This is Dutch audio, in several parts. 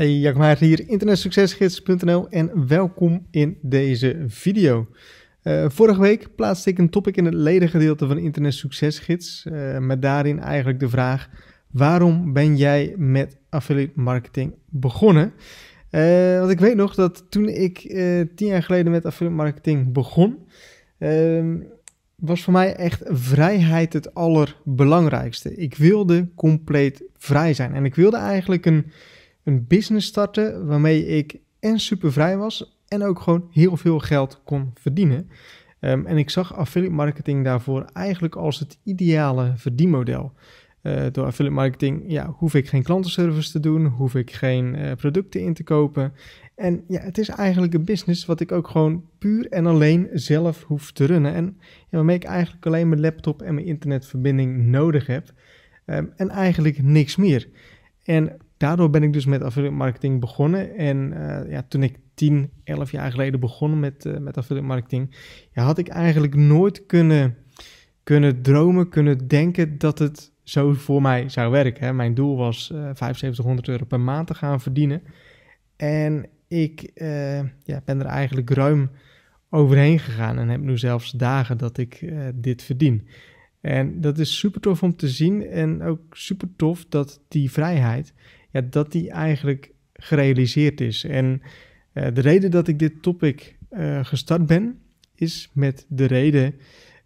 Hey, Jacob Internet hier, internetsuccesgids.nl en welkom in deze video. Eh, vorige week plaatste ik een topic in het ledengedeelte van Internet Succesgids, uh, eh, met daarin eigenlijk de vraag, waarom ben jij met affiliate marketing begonnen? Eh, want ik weet nog dat toen ik tien jaar geleden met affiliate marketing begon, ehm, was voor mij echt vrijheid het allerbelangrijkste. Ik wilde compleet vrij zijn en ik wilde eigenlijk een een business starten waarmee ik en supervrij was en ook gewoon heel veel geld kon verdienen. Ehm, en ik zag affiliate marketing daarvoor eigenlijk als het ideale verdienmodel. Eh, door affiliate marketing ja, hoef ik geen klantenservice te doen, hoef ik geen eh, producten in te kopen. En ja, het is eigenlijk een business wat ik ook gewoon puur en alleen zelf hoef te runnen. En waarmee ik eigenlijk alleen mijn laptop en mijn internetverbinding nodig heb. Ehm, en eigenlijk niks meer. En daardoor ben ik dus met affiliate marketing begonnen. En eh, ja, toen ik 10, 11 jaar geleden begon met, uh, met affiliate marketing, ja, had ik eigenlijk nooit kunnen, kunnen dromen, kunnen denken dat het zo voor mij zou werken. Mijn doel was uh, eh, 7500 euro per maand te gaan verdienen. En ik ja, ben er eigenlijk ruim overheen gegaan en heb nu zelfs dagen dat ik dit verdien. En dat is super tof om te zien en ook super tof dat die vrijheid ja, dat die eigenlijk gerealiseerd is. En eh, de reden dat ik dit topic eh, gestart ben, is met de reden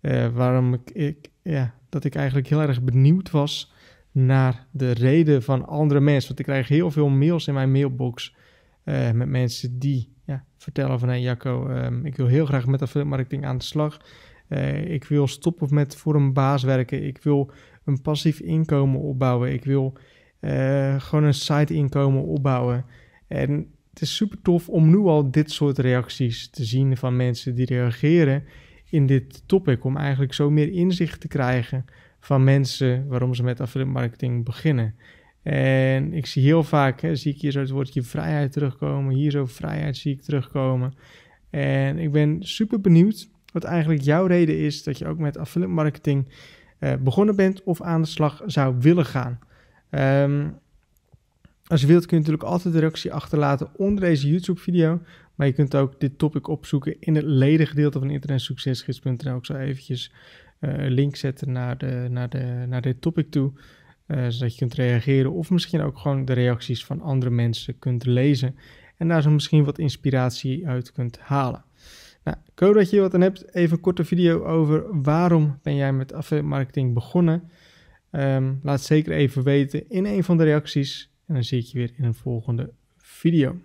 eh, waarom ik, ik, ja, dat ik eigenlijk heel erg benieuwd was naar de reden van andere mensen. Want ik krijg heel veel mails in mijn mailbox met mensen die ja, vertellen van... hé hey Jacco, ehm, ik wil heel graag met affiliate marketing aan de slag. ik wil stoppen met voor een baas werken. Ik wil een passief inkomen opbouwen. Ik wil eh, gewoon een site inkomen opbouwen. En het is super tof om nu al dit soort reacties te zien van mensen die reageren in dit topic. Om eigenlijk zo meer inzicht te krijgen van mensen waarom ze met affiliate marketing beginnen. En ik zie heel vaak, hè, zie ik hier zo het woordje vrijheid terugkomen. Hier zo vrijheid zie ik terugkomen. En ik ben super benieuwd wat eigenlijk jouw reden is dat je ook met affiliate marketing eh, begonnen bent of aan de slag zou willen gaan. Ehm, als je wilt kun je natuurlijk altijd de reactie achterlaten onder deze YouTube-video. Maar je kunt ook dit topic opzoeken in het ledengedeelte van internetsuccesgids.nl. Ik zal eventjes eh, een link zetten naar, de, naar, de, naar dit topic toe. Eh, zodat je kunt reageren of misschien ook gewoon de reacties van andere mensen kunt lezen. En daar zo misschien wat inspiratie uit kunt halen. Nou, ik hoop dat je wat aan hebt. Even een korte video over waarom ben jij met affiliate marketing begonnen. Um, laat zeker even weten in een van de reacties. En dan zie ik je weer in een volgende video.